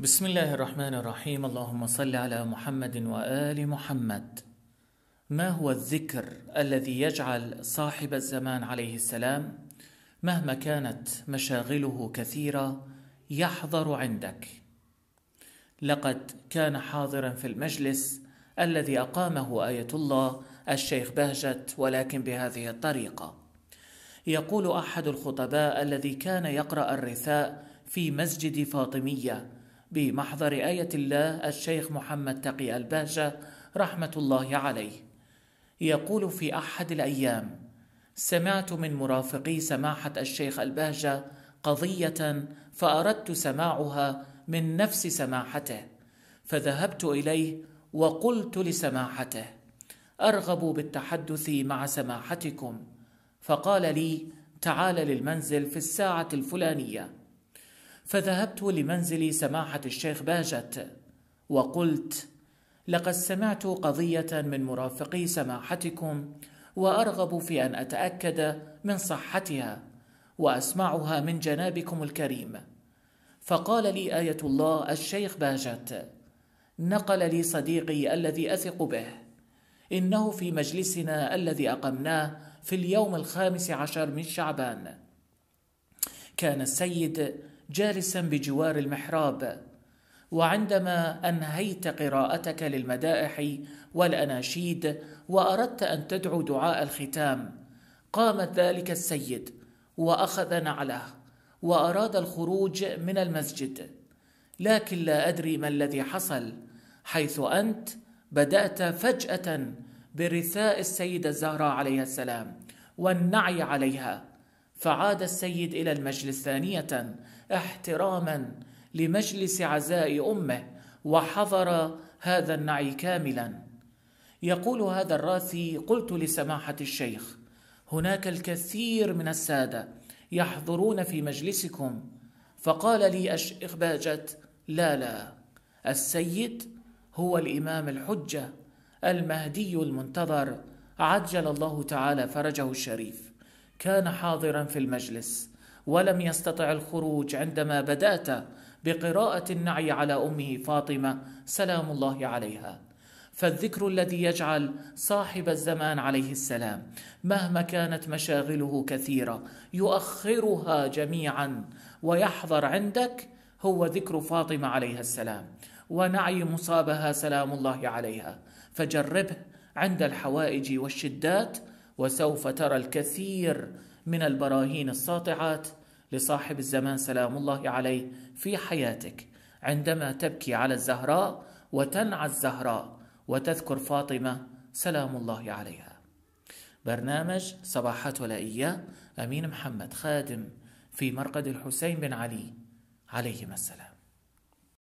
بسم الله الرحمن الرحيم اللهم صل على محمد وآل محمد ما هو الذكر الذي يجعل صاحب الزمان عليه السلام مهما كانت مشاغله كثيرة يحضر عندك لقد كان حاضرا في المجلس الذي أقامه آية الله الشيخ بهجت ولكن بهذه الطريقة يقول أحد الخطباء الذي كان يقرأ الرثاء في مسجد فاطمية بمحضر آية الله الشيخ محمد تقي الباجة رحمة الله عليه يقول في أحد الأيام سمعت من مرافقي سماحة الشيخ البهجة قضية فأردت سماعها من نفس سماحته فذهبت إليه وقلت لسماحته أرغب بالتحدث مع سماحتكم فقال لي تعال للمنزل في الساعة الفلانية فذهبت لمنزل سماحة الشيخ باجت وقلت لقد سمعت قضية من مرافقي سماحتكم وأرغب في أن أتأكد من صحتها وأسمعها من جنابكم الكريم فقال لي آية الله الشيخ باجت نقل لي صديقي الذي أثق به إنه في مجلسنا الذي أقمناه في اليوم الخامس عشر من شعبان كان السيد جالسا بجوار المحراب وعندما انهيت قراءتك للمدائح والاناشيد واردت ان تدعو دعاء الختام قام ذلك السيد واخذ نعله واراد الخروج من المسجد لكن لا ادري ما الذي حصل حيث انت بدات فجاه برثاء السيده الزهراء عليها السلام والنعي عليها فعاد السيد إلى المجلس ثانية احتراما لمجلس عزاء أمه وحضر هذا النعي كاملا يقول هذا الراثي قلت لسماحة الشيخ هناك الكثير من السادة يحضرون في مجلسكم فقال لي الشيخ باجت لا لا السيد هو الإمام الحجة المهدي المنتظر عجل الله تعالى فرجه الشريف كان حاضرا في المجلس ولم يستطع الخروج عندما بدات بقراءه النعي على امه فاطمه سلام الله عليها فالذكر الذي يجعل صاحب الزمان عليه السلام مهما كانت مشاغله كثيره يؤخرها جميعا ويحضر عندك هو ذكر فاطمه عليها السلام ونعي مصابها سلام الله عليها فجربه عند الحوائج والشدات وسوف ترى الكثير من البراهين الساطعات لصاحب الزمان سلام الله عليه في حياتك عندما تبكي على الزهراء وتنعى الزهراء وتذكر فاطمة سلام الله عليها برنامج صباحات ولائية أمين محمد خادم في مرقد الحسين بن علي عليهما السلام